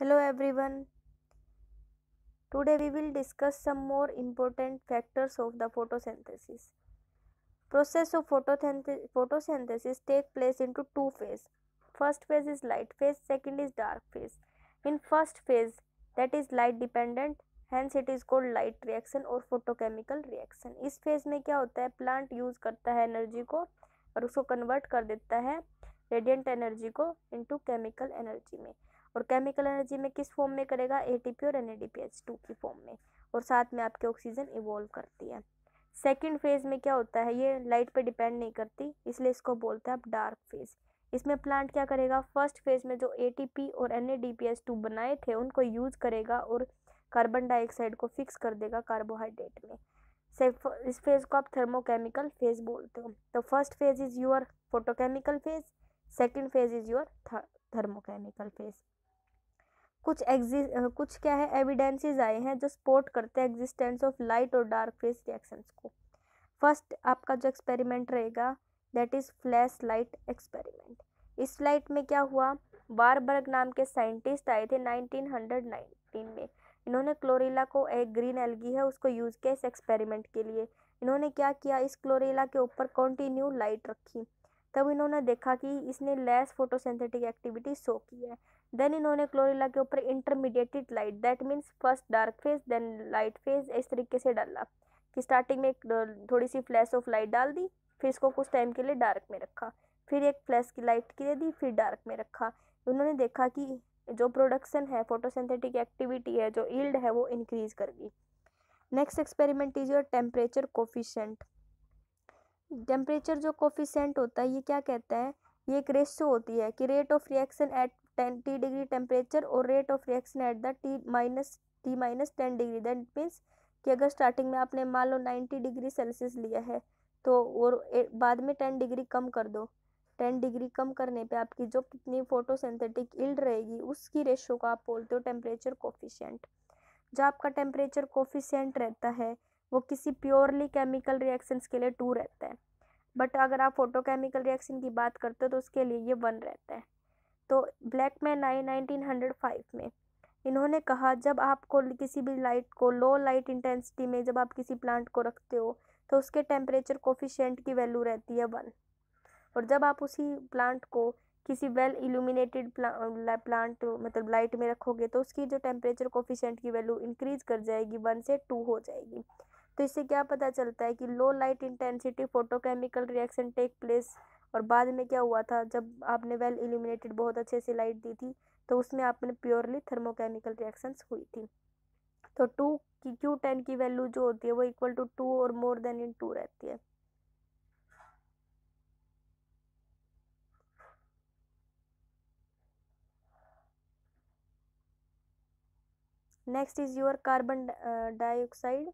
hello everyone today we will discuss some more important factors of the photosynthesis process of photosynthesis take place into two phase first phase is light phase second is dark phase in first phase that is light dependent hence it is called light reaction और photochemical reaction इस phase में क्या होता है plant use करता है energy को और उसको convert कर देता है radiant energy को into chemical energy में और केमिकल एनर्जी में किस फॉर्म में करेगा ए और एन टू की फॉर्म में और साथ में आपके ऑक्सीजन इवॉल्व करती है सेकेंड फेज में क्या होता है ये लाइट पर डिपेंड नहीं करती इसलिए इसको बोलते हैं आप डार्क फेज इसमें प्लांट क्या करेगा फर्स्ट फेज में जो ए और एन टू बनाए थे उनको यूज करेगा और कार्बन डाइऑक्साइड को फिक्स कर देगा कार्बोहाइड्रेट में इस फेज को आप थर्मोकेमिकल फेज बोलते हो तो first phase is your photochemical phase second phase is your thermochemical phase कुछ एग्जि कुछ क्या है एविडेंसेस आए हैं जो सपोर्ट करते हैं एग्जिस्टेंस ऑफ लाइट और डार्क फेस रिएक्शंस को फर्स्ट आपका जो एक्सपेरिमेंट रहेगा that is flash light experiment इस फ्लाइट में क्या हुआ बारबर्ग नाम के साइंटिस्ट आए थे 1919 में इन्होंने क्लोरेला को एक ग्रीन एल्गी है उसको यूज़ किया इस एक्सपेरिमेंट के लिए इन्होंने क्या किया इस क्लोरेला के ऊपर कंटिन्यू लाइट रखी तब इन्होंने देखा कि इसने लेस फोटोसिंथेटिक एक्टिविटी शो की है देन इन्होंने क्लोरेला के ऊपर intermediated light that means first dark phase then light phase इस तरीके से डाला कि स्टार्टिंग में एक थोड़ी सी फ्लैश ऑफ लाइट डाल दी फिर इसको कुछ टाइम के लिए डार्क में रखा फिर एक फ्लैश की लाइट के लिए दी फिर डार्क में रखा उन्होंने देखा कि जो प्रोडक्शन है फोटोसिंथेटिक एक्टिविटी है जो ईल्ड है वो इंक्रीज कर गई next experiment is your temperature coefficient temperature जो कोफिशेंट होता है ये क्या कहता है ये एक रेशो होती है कि rate of reaction at ten T degree temperature और rate of reaction at the T minus T minus ten degree that means कि अगर स्टार्टिंग में आपने मान लो नाइन्टी डिग्री सेल्सियस लिया है तो और बाद में टेन डिग्री कम कर दो टेन डिग्री कम करने पे आपकी जो कितनी फोटोसिंथेटिक इल्ड रहेगी उसकी रेशो को आप बोलते हो टेम्परेचर कोफिशियंट जो आपका टेम्परेचर कोफिशियंट रहता है वो किसी प्योरली केमिकल रिएक्शंस के लिए टू रहता है बट अगर आप फोटोकेमिकल रिएक्शन की बात करते हो तो उसके लिए ये वन रहता है तो ब्लैक मैन आए नाइनटीन हंड्रेड फाइव में इन्होंने कहा जब आपको किसी भी लाइट को लो लाइट इंटेंसिटी में जब आप किसी प्लांट को रखते हो तो उसके टेम्परेचर कोफिशेंट की वैल्यू रहती है वन और जब आप उसी प्लांट को किसी वेल इल्यूमिनेटेड प्लांट मतलब लाइट में रखोगे तो उसकी जो टेम्परेचर कोफिशेंट की वैल्यू इंक्रीज कर जाएगी वन से टू हो जाएगी तो इससे क्या पता चलता है कि low light intensity photochemical reaction take place और बाद में क्या हुआ था जब आपने वेल इल्यूमिनेटेड बहुत अच्छे से लाइट दी थी तो उसमें आपने प्योरली थर्मोकेमिकल रिएक्शंस हुई थी तो टू की क्यू टेन की वैल्यू जो होती है वो इक्वल टू टू और मोर देन इन टू रहती है next is your carbon dioxide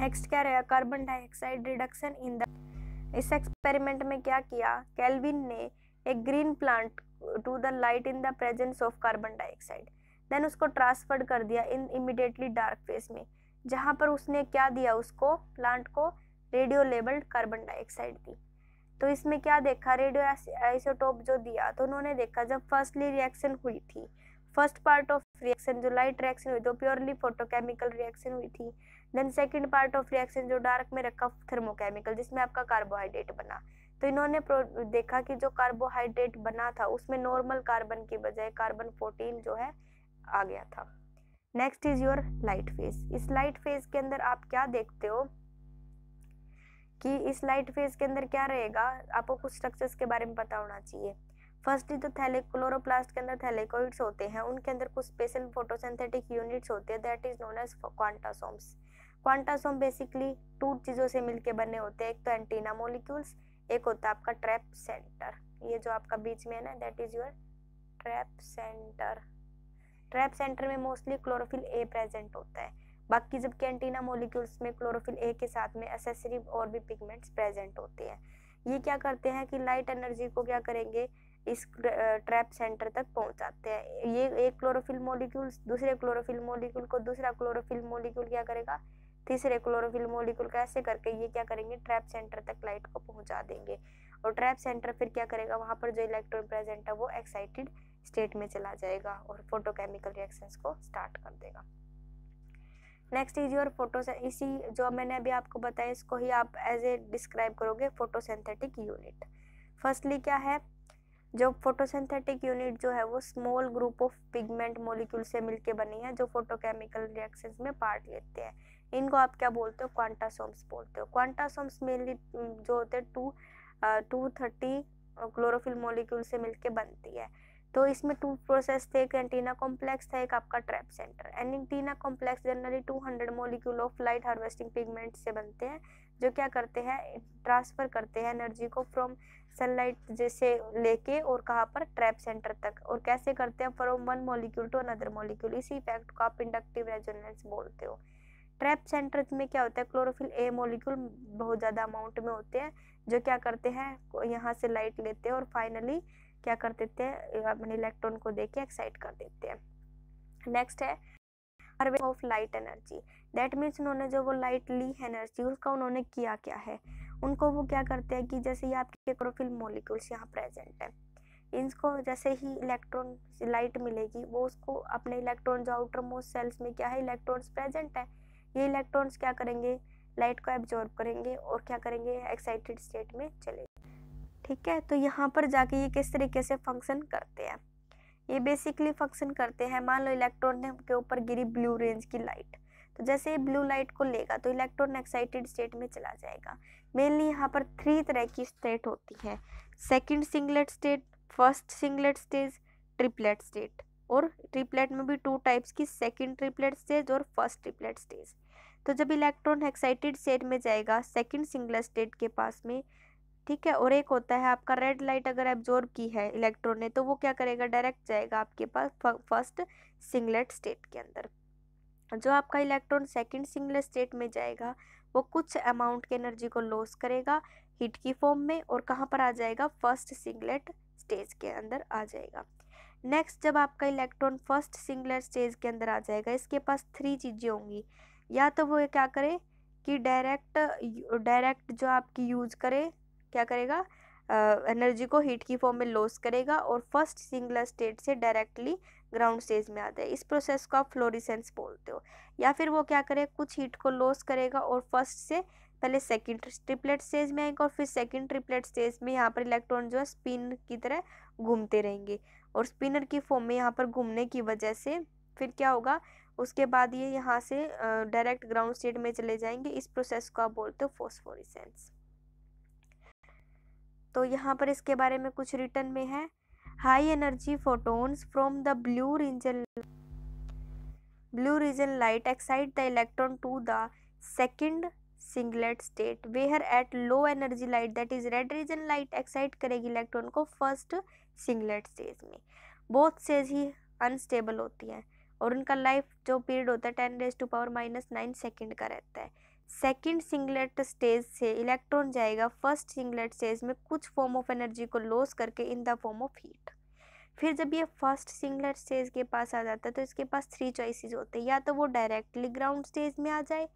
next क्या रहेगा carbon dioxide reduction in the इस एक्सपेरिमेंट में क्या किया कैल्विन ने एक green plant to the light in the presence of carbon dioxide then उसको ट्रांसफर्ड कर दिया इन इमिडिएटली डार्क फेस में जहाँ पर उसने क्या दिया उसको प्लांट को रेडियो लेबल्ड कार्बन डाइऑक्साइड दी तो इसमें क्या देखा रेडियो आइसोटोप जो दिया तो उन्होंने देखा जब फर्स्टली रिएक्शन हुई थी फर्स्ट पार्ट ऑफ रिएक्शन जो लाइट रिएक्शन हुई तो प्योरली फोटोकेमिकल रिएक्शन हुई थी then second part of reaction जो डार्क में रखा थर्मोकेमिकल जिसमें आपका कार्बोहाइड्रेट बना तो इन्होंने देखा कि जो कार्बोहाइड्रेट बना था उसमें नॉर्मल कार्बन की बजाय कार्बन फोर्टीन जो है आ गया था next is your light phase इस लाइट फेज के अंदर आप क्या देखते हो कि इस लाइट फेज के अंदर क्या रहेगा आपको कुछ स्ट्रक्चर्स के बारे में पता होना चाहिए फर्स्ट जो थैले क्लोरोप्लास्ट के अंदर थैलेकोइड्स होते हैं उनके अंदर कुछ स्पेशल फोटोसिंथेटिक यूनिट्स होते हैं that is known as quantasomes quantasome basically two चीज़ों से मिलके बने होते हैं एक तो एंटीना मोलिक्यूल्स एक होता है आपका ट्रैप सेंटर ये जो आपका बीच में है ना that is your trap centre trap centre में मोस्टली क्लोरोफिल ए प्रेजेंट होता है बाकी जबकि एंटीना मोलिक्यूल्स में क्लोरोफिल ए के साथ में एसेसरी और भी पिगमेंट्स प्रेजेंट होते हैं ये क्या करते हैं कि लाइट एनर्जी को क्या करेंगे इस ट्रैप सेंटर तक पहुंचाते हैं ये एक क्लोरोफिल मोलिक्यूल्स दूसरे क्लोरोफिल मोलिक्यूल को दूसरा क्लोरोफिल मोलिक्यूल क्या करेगा तीसरे क्लोरोफिल मोलिकुल कैसे करके ये क्या करेंगे ट्रैप सेंटर तक लाइट को पहुंचा देंगे और ट्रैप सेंटर फिर क्या करेगा वहाँ पर जो इलेक्ट्रॉन प्रेजेंट है वो एक्साइटेड स्टेट में चला जाएगा और फोटोकेमिकल रिएक्शंस को स्टार्ट कर देगा नेक्स्ट इज योर फोटो इसी जो मैंने अभी आपको बताया इसको ही आप एज ए डिस्क्राइब करोगे फोटोसिंथेटिक यूनिट फर्स्टली क्या है जो फोटोसिंथेटिक यूनिट जो है वो small group of pigment molecule से मिलके बनी है जो फोटोकेमिकल रिएक्शंस में पार्ट लेते हैं इनको आप क्या बोलते हो क्वांटासोम्स बोलते हो क्वांटासोम्स मेनली जो होते हैं two to thirty chlorophyll molecule से मिलके बनती है तो इसमें टू प्रोसेस थे एक एंटीना कॉम्प्लेक्स था एक आपका trap centre antenna complex generally two hundred molecule of light harvesting pigment से बनते हैं जो क्या करते हैं ट्रांसफ़र करते हैं एनर्जी को फ्रॉम सनलाइट जैसे लेके और कहाँ पर ट्रैप सेंटर तक और कैसे करते हैं from one molecule to another molecule इसी इफेक्ट को आप इंडक्टिव रेजोनेंस बोलते हो ट्रैप सेंटर में क्या होता है क्लोरोफिल ए मोलिक्यूल बहुत ज़्यादा अमाउंट में होते हैं जो क्या करते हैं यहाँ से लाइट लेते हैं और फाइनली क्या कर देते हैं अपने इलेक्ट्रॉन को दे के एक्साइट कर देते हैं नेक्स्ट है harvest of light energy that means उन्होंने जो वो लाइट ली है एनर्जी उसका उन्होंने किया क्या है उनको वो क्या करते हैं कि जैसे ये आपके क्लोरोफिल मोलिक्यूल्स यहाँ प्रेजेंट है इनको जैसे ही इलेक्ट्रॉन लाइट मिलेगी वो उसको अपने इलेक्ट्रॉन जो आउटर मोस्ट सेल्स में क्या है इलेक्ट्रॉन्स प्रेजेंट है ये इलेक्ट्रॉन्स क्या करेंगे लाइट को एब्जॉर्ब करेंगे और क्या करेंगे एक्साइटेड स्टेट में चले ठीक है तो यहाँ पर जाके ये किस तरीके से फंक्शन करते हैं ये बेसिकली फंक्शन करते हैं मान लो इलेक्ट्रॉन के ऊपर गिरी ब्लू रेंज की लाइट तो जैसे ये ब्लू लाइट को लेगा तो इलेक्ट्रॉन एक्साइटेड स्टेट में चला जाएगा मेनली यहाँ पर थ्री तरह की स्टेट होती है second singlet state first singlet stage triplet state और ट्रिपलेट में भी टू टाइप्स की सेकेंड ट्रिपलेट स्टेज और फर्स्ट ट्रिपलेट स्टेज तो जब इलेक्ट्रॉन एक्साइटेड स्टेट में जाएगा सेकंड सिंगलर स्टेट के पास में ठीक है और एक होता है आपका रेड लाइट अगर एब्जॉर्ब की है इलेक्ट्रॉन ने तो वो क्या करेगा डायरेक्ट जाएगा आपके पास फर्स्ट सिंगलेट स्टेट के अंदर जो आपका इलेक्ट्रॉन सेकंड सिंगलर स्टेट में जाएगा वो कुछ अमाउंट के एनर्जी को लॉस करेगा हीट की फॉर्म में और कहाँ पर आ जाएगा फर्स्ट सिंगलेट स्टेज के अंदर आ जाएगा नेक्स्ट जब आपका इलेक्ट्रॉन फर्स्ट सिंगलर स्टेज के अंदर आ जाएगा इसके पास थ्री चीज़ें होंगी या तो वो क्या करे कि डायरेक्ट डायरेक्ट जो आपकी यूज करे क्या करेगा एनर्जी को हीट की फॉर्म में लॉस करेगा और फर्स्ट सिंगलर स्टेट से डायरेक्टली ग्राउंड स्टेज में आता है इस प्रोसेस को आप फ्लोरिसेंस बोलते हो या फिर वो क्या करे कुछ हीट को लॉस करेगा और फर्स्ट से पहले सेकंड ट्रिपलेट स्टेज में आएंगे और फिर सेकंड ट्रिपलेट स्टेज में यहाँ पर इलेक्ट्रॉन जो है स्पिन की तरह घूमते रहेंगे और स्पिनर की फॉर्म में यहाँ पर घूमने की वजह से फिर क्या होगा उसके बाद ये यहाँ से डायरेक्ट ग्राउंड स्टेट में चले जाएंगे इस प्रोसेस को आप बोलते हो फोस्फोरिसेंस तो यहाँ पर इसके बारे में कुछ रिटर्न में है high energy photons from the blue region blue region light excite the electron to the second singlet state where at low energy light that is red region light excite करेगी इलेक्ट्रॉन को first singlet stage में both सेज ही unstable होती है और उनका life जो पीरियड होता है ten raise to power minus nine second का रहता है सेकेंड सिंगलेट स्टेज से इलेक्ट्रॉन जाएगा फर्स्ट सिंगलेट स्टेज में कुछ फॉर्म ऑफ एनर्जी को लॉस करके in the form of heat फिर जब ये फर्स्ट सिंगलेट स्टेज के पास आ जाता है तो इसके पास थ्री चॉइसेस होते हैं या तो वो डायरेक्टली ग्राउंड स्टेज में आ जाए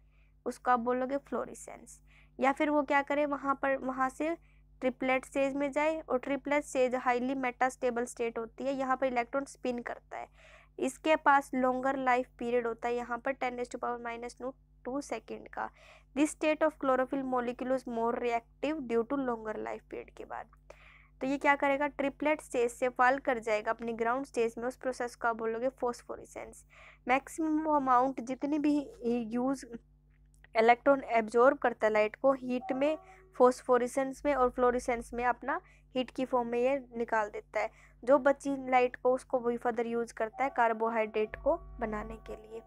उसको आप बोलोगे फ्लोरिसेंस या फिर वो क्या करे वहाँ पर वहाँ से ट्रिपलेट स्टेज में जाए और triplet stage highly metastable state होती है यहाँ पर इलेक्ट्रॉन स्पिन करता है इसके पास लॉन्गर लाइफ पीरियड होता है यहाँ पर ten raise to power minus nine to second का this state of chlorophyll molecule is more reactive due to longer life period के बाद तो ये क्या करेगा ट्रिपलेट स्टेज से फॉल कर जाएगा अपने ग्राउंड स्टेज में उस प्रोसेस को आप बोलोगे फोस्फोरिसेंस मैक्सिमम वो अमाउंट जितनी भी यूज़ इलेक्ट्रॉन एब्जॉर्ब करता है लाइट को हीट में फोस्फोरिसेंस में और फ्लोरिसेंस में अपना हीट की फॉर्म में ये निकाल देता है जो बची लाइट को उसको वही फर्दर यूज़ करता है कार्बोहाइड्रेट को बनाने के लिए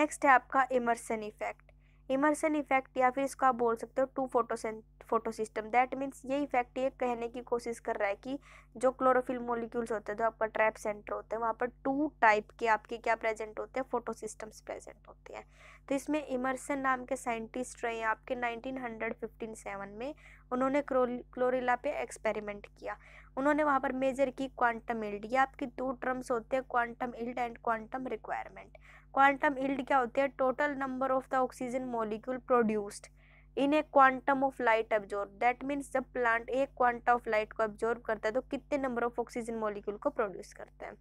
नेक्स्ट है आपका इमर्सन इफेक्ट इमर्सन इफेक्ट या फिर इसको आप बोल सकते हो two photosense photo system that means ये इफेक्ट ये कहने की कोशिश कर रहा है कि जो क्लोरोफिल मोलिक्यूल्स होते हैं जो आपका ट्रैप सेंटर होते हैं वहाँ पर टू टाइप के आपके क्या प्रेजेंट होते हैं फोटो सिस्टम्स प्रेजेंट होते हैं तो इसमें इमरसन नाम के साइंटिस्ट रहे हैं आपके नाइनटीन हंड्रेड फिफ्टीन सेवन में उन्होंने क्लोरिला पे एक्सपेरिमेंट किया उन्होंने वहाँ पर मेजर की क्वांटम इल्ड ये आपके दो टर्म्स होते हैं quantum yield and quantum requirement quantum yield क्या होते हैं total number of the oxygen molecule produced in a quantum of light absorb that means जब प्लांट एक क्वांटम ऑफ लाइट को एब्जॉर्ब करता है तो कितने नंबर ऑफ ऑक्सीजन मॉलिक्यूल को प्रोड्यूस करता है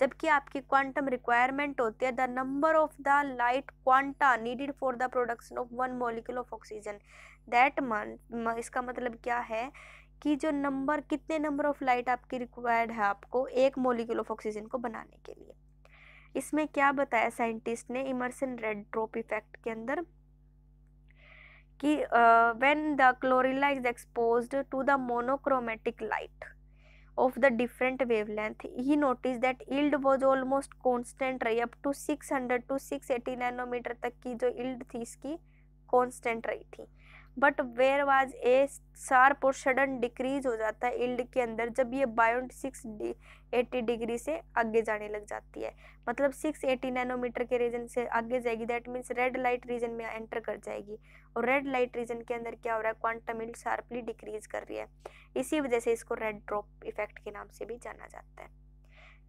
जबकि आपकी क्वांटम रिक्वायरमेंट होती है the number of the light quanta needed for the production of one molecule of oxygen that mean इसका मतलब क्या है कि जो नंबर कितने नंबर ऑफ लाइट आपकी रिक्वायर्ड है आपको एक मॉलिक्यूल ऑफ ऑक्सीजन को बनाने के लिए इसमें क्या बताया साइंटिस्ट ने इमर्सन रेड ड्रॉप इफेक्ट के अंदर कि when the chlorella is exposed to the monochromatic light of the different wave length he noticed that yield was almost constant रही up to six hundred to six 680 nanometre तक की जो yield थी इसकी constant रही थी but where was a sharp और sudden decrease हो जाता है इल्ड के अंदर जब ये बायोट सिक्स एटी डिग्री से आगे जाने लग जाती है मतलब सिक्स एटी नैनोमीटर के रीजन से आगे जाएगी that means red light region में एंटर कर जाएगी और रेड लाइट रीजन के अंदर क्या हो रहा है क्वांटम इल्ड शार्पली डिक्रीज कर रही है इसी वजह से इसको रेड ड्रॉप इफेक्ट के नाम से भी जाना जाता है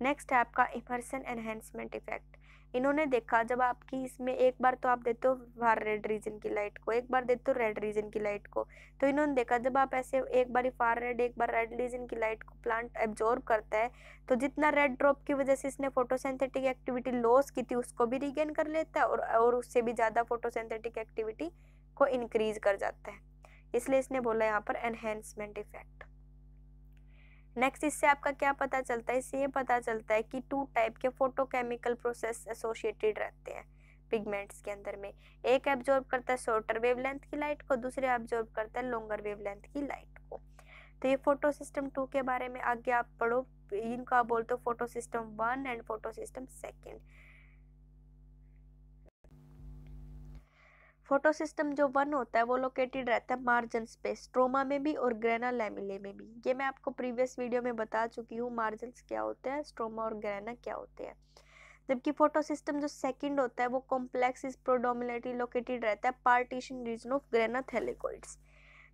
नेक्स्ट है आपका इमर्सन एनहेंसमेंट इफेक्ट इन्होंने देखा जब आपकी इसमें एक बार तो आप देते हो फार रेड रीजन की लाइट को एक बार देते हो रेड रीजन की लाइट को तो इन्होंने देखा जब आप ऐसे एक बार फार रेड एक बार रेड रीजन की लाइट को प्लांट एब्जॉर्ब करता है तो जितना रेड ड्रॉप की वजह से इसने फोटोसेंथेटिक एक्टिविटी लॉस की थी उसको भी रिगेन कर लेता है और और उससे भी ज़्यादा फोटोसेंथेटिक एक्टिविटी को इनक्रीज कर जाता है इसलिए इसने बोला यहाँ पर एनहेंसमेंट इफेक्ट नेक्स्ट इससे आपका क्या पता चलता है इससे ये पता चलता है कि टू टाइप के फोटोकेमिकल प्रोसेस एसोसिएटेड रहते हैं पिगमेंट्स के अंदर में एक एब्जॉर्ब करता है शॉर्टर वेवलेंथ की लाइट को दूसरे एब्जॉर्ब करता है लॉन्गर वेवलेंथ की लाइट को तो ये फोटो सिस्टम टू के बारे में आगे आप पढ़ो इनका बोलते हो photo system one and photo system second photosystem जो वन होता है वो लोकेटेड रहता है मार्जिन स्पेस स्ट्रोमा में भी और ग्रेना लेमिले में भी ये मैं आपको प्रीवियस वीडियो में बता चुकी हूँ मार्जिन क्या होते हैं स्ट्रोमा और ग्रेना क्या होते हैं जबकि फोटो सिस्टम जो सेकंड होता है वो कॉम्प्लेक्स इज प्रोडोमिनेटली लोकेटेड रहता है partition region of grana thylakoids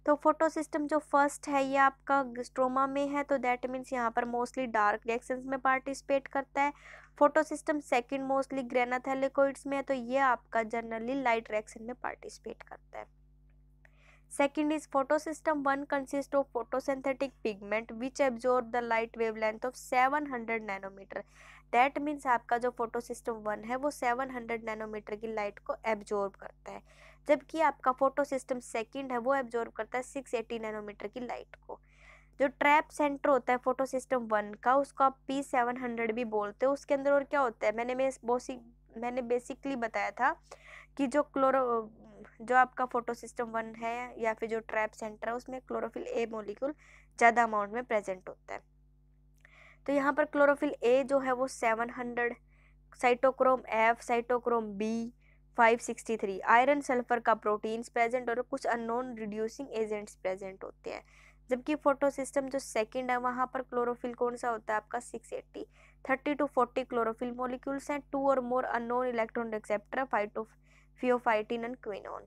तो फोटो सिस्टम जो फर्स्ट है ये आपका स्ट्रोमा में है तो दैट मीन्स यहाँ पर मोस्टली डार्क रिएक्शन में पार्टिसिपेट करता है photo system second mostly grana thylakoids में है तो ये आपका जनरली लाइट रिएक्शन में पार्टिसिपेट करता है second is photo system one consist of photo synthetic pigment which absorb the light wave length of seven hundred nanometre that means आपका जो फोटो सिस्टम वन है वो सेवन हंड्रेड नैनोमीटर की light को absorb करता है जबकि आपका फोटो सिस्टम सेकेंड है वो एब्जॉर्व करता है सिक्स एटी नैनोमीटर की लाइट को जो ट्रैप सेंटर होता है फोटो सिस्टम वन का उसको आप पी सेवन हंड्रेड भी बोलते हो उसके अंदर और क्या होता है मैंने मैं बोसी मैंने बेसिकली बताया था कि जो क्लोरो जो आपका फोटो सिस्टम वन है या फिर जो ट्रैप सेंटर है उसमें क्लोरोफिल ए मोलिक्यूल ज़्यादा अमाउंट में प्रेजेंट होता है तो यहाँ पर क्लोरोफिल ए जो है वो seven hundred cytochrome F cytochrome B 563 iron sulphur का प्रोटीन्स प्रेजेंट और कुछ अननोन रिड्यूसिंग एजेंट्स प्रेजेंट होते हैं जबकि फोटो सिस्टम जो सेकंड है वहाँ पर क्लोरोफिल कौन सा होता है आपका 680 30 टू 40 क्लोरोफिल मॉलिक्यूल्स हैं टू और more unknown electron acceptor phyto pheophytin and quinone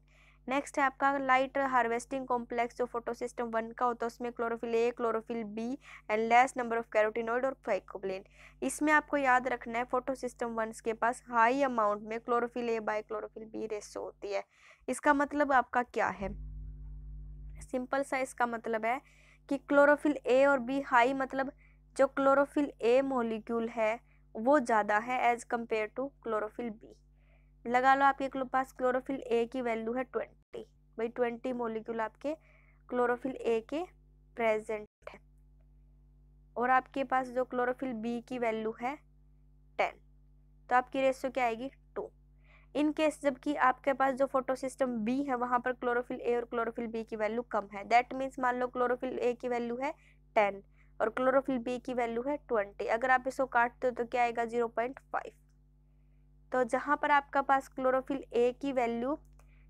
next है आपका लाइट हार्वेस्टिंग कॉम्प्लेक्स जो फोटोसिस्टम वन का होता है उसमें chlorophyll a chlorophyll b and less number of carotenoid और फाइकोप्लेन इसमें आपको याद रखना है फोटोसिस्टम वन के पास हाई अमाउंट में chlorophyll a by chlorophyll b ratio होती है इसका मतलब आपका क्या है सिंपल सा इसका मतलब है कि क्लोरोफिल ए और बी हाई मतलब जो क्लोरोफिल ए मोलिक्यूल है वो ज़्यादा है as compare to chlorophyll b लगा लो आपके पास क्लोरोफिल ए की वैल्यू है ट्वेंटी भाई ट्वेंटी मोलिक्यूल आपके क्लोरोफिल ए के प्रेजेंट है और आपके पास जो क्लोरोफिल बी की वैल्यू है टेन तो आपकी रेशियो क्या आएगी टू इन केस जबकि आपके पास जो फोटो सिस्टम बी है वहाँ पर क्लोरोफिल ए और क्लोरोफिल बी की वैल्यू कम है दैट मीन्स मान लो क्लोरोफिल ए की वैल्यू है टेन और क्लोरोफिल बी की वैल्यू है ट्वेंटी अगर आप इसको काटते हो तो क्या आएगा जीरो पॉइंट फाइव तो जहाँ पर आपका पास क्लोरोफिल ए की वैल्यू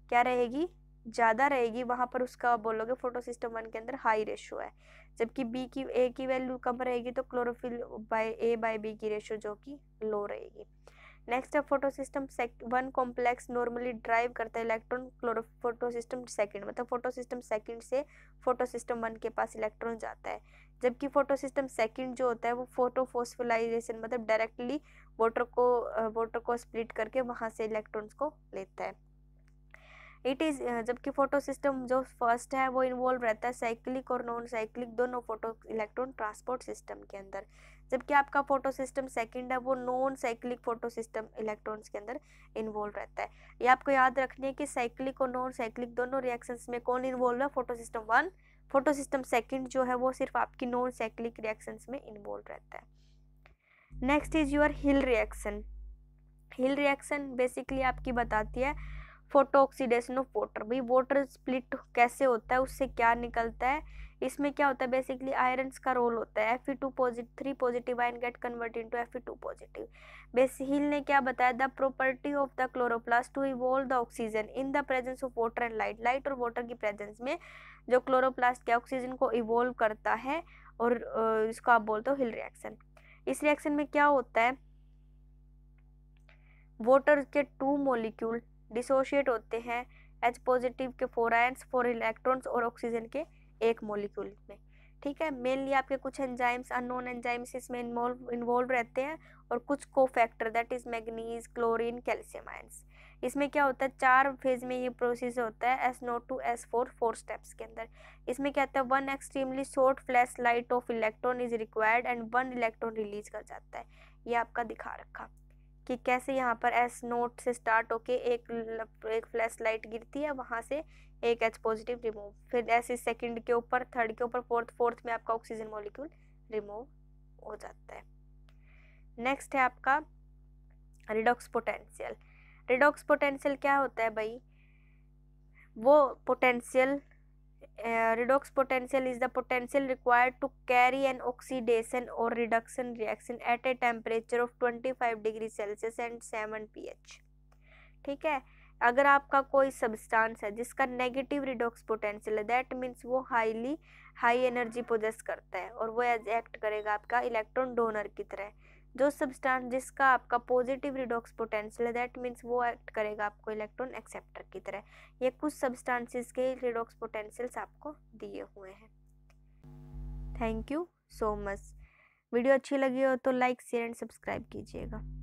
क्या रहेगी ज़्यादा रहेगी वहाँ पर उसका बोलोगे फोटो सिस्टम वन के अंदर हाई रेशो है जबकि बी की ए की वैल्यू कम रहेगी तो chlorophyll by a by b की रेशो जो कि लो रहेगी नेक्स्ट है photo system one complex normally drive करता है electron chloro photo system second मतलब फोटो सिस्टम सेकेंड से फोटो सिस्टम वन के पास इलेक्ट्रॉन जाता है जबकि फोटो सिस्टम सेकेंड जो होता है वो फोटो फोस्फोलाइजेशन मतलब डायरेक्टली वोटर को वोटर को स्प्लिट करके वहाँ से इलेक्ट्रॉन्स को लेता है इट इज़ जबकि फोटो सिस्टम जो फर्स्ट है वो इन्वॉल्व रहता है साइक्लिक और नॉन साइक्लिक दोनों फोटो इलेक्ट्रॉन ट्रांसपोर्ट सिस्टम के अंदर जबकि आपका फोटो सिस्टम सेकेंड है वो non cyclic photo system electrons के अंदर इन्वॉल्व रहता है ये आपको याद रखनी है कि साइक्लिक और नॉन साइक्लिक दोनों रिएक्शंस में कौन इन्वॉल्व है photo system one photo system second जो है वो सिर्फ आपकी नॉन साइक्लिक रिएक्शंस में इन्वॉल्व रहता है next is your Hill reaction Hill reaction basically आपकी बताती है फोटो ऑक्सीडेशन ऑफ वाटर भाई वाटर स्प्लिट कैसे होता है उससे क्या निकलता है इसमें क्या होता है बेसिकली आयरन्स का रोल होता है F E two positive three positive ion get convert to F E two positive बेस हिल ने क्या बताया the property of the chloroplast to evolve the oxygen in the presence of water and light light और water की presence में जो chloroplast के oxygen को इवॉल्व करता है और इसको आप बोलते हो हिल रिएक्शन इस रिएक्शन में क्या होता है वाटर के टू मॉलिक्यूल डिसोशिएट होते हैं एच पॉजिटिव के फोर आयंस फोर इलेक्ट्रॉन्स और ऑक्सीजन के एक मॉलिक्यूल में ठीक है मेनली आपके कुछ एंजाइम्स अननोन एंजाइम्स इसमें इन्वॉल्व रहते हैं और कुछ cofactor that is manganese chlorine calcium ions इसमें क्या होता है चार फेज में ये प्रोसेस होता है S naught to S four four steps के अंदर इसमें क्या होता है one extremely short flash light of electron is required and one electron release कर जाता है ये आपका दिखा रखा कि कैसे यहाँ पर एस नोट से स्टार्ट होके एक एक फ्लैश लाइट गिरती है वहाँ से एक एच पॉजिटिव रिमूव फिर ऐसे सेकंड के ऊपर थर्ड के ऊपर फोर्थ फोर्थ में आपका ऑक्सीजन मॉलिक्यूल रिमूव हो जाता है नेक्स्ट है आपका रिडॉक्स पोटेंशियल रिडॉक्स पोटेंशियल क्या होता है भाई वो potential redox potential is the potential required to carry an oxidation और reduction reaction at a temperature of twenty five degree Celsius and seven P H ठीक है अगर आपका कोई सब्सटेंस है जिसका नेगेटिव रिडोक्स पोटेंशियल है दैट मीन्स वो हाईली हाई एनर्जी पोजेस करता है और वो एज एक्ट करेगा आपका इलेक्ट्रॉन डोनर की तरह जो सब्सटेंस जिसका आपका पॉजिटिव रिडॉक्स पोटेंशियल है दैट मीन्स वो एक्ट करेगा आपको इलेक्ट्रॉन एक्सेप्टर की तरह ये कुछ सब्सटेंसेस के रिडॉक्स पोटेंशियल्स आपको दिए हुए हैं thank you so much video अच्छी लगी हो तो लाइक शेयर एंड सब्सक्राइब कीजिएगा